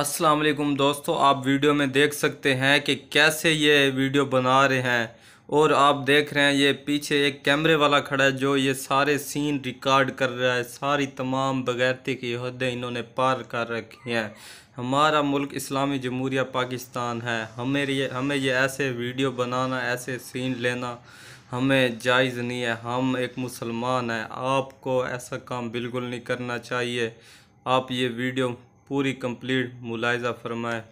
अस्सलाम वालेकुम दोस्तों आप वीडियो में देख सकते हैं कि कैसे ये वीडियो बना रहे हैं और आप देख रहे हैं ये पीछे एक कैमरे वाला खड़ा है जो ये सारे सीन रिकॉर्ड कर रहा है सारी तमाम बगैरती की अहदे इन्होंने पार कर रखी हैं हमारा मुल्क इस्लामी जमहूरिया पाकिस्तान है हमें ये हमें ये ऐसे वीडियो बनाना ऐसे सीन लेना हमें जायज़ नहीं है हम एक मुसलमान हैं आपको ऐसा काम बिल्कुल नहीं करना चाहिए आप ये वीडियो पूरी कंप्लीट मुलायजा फरमाए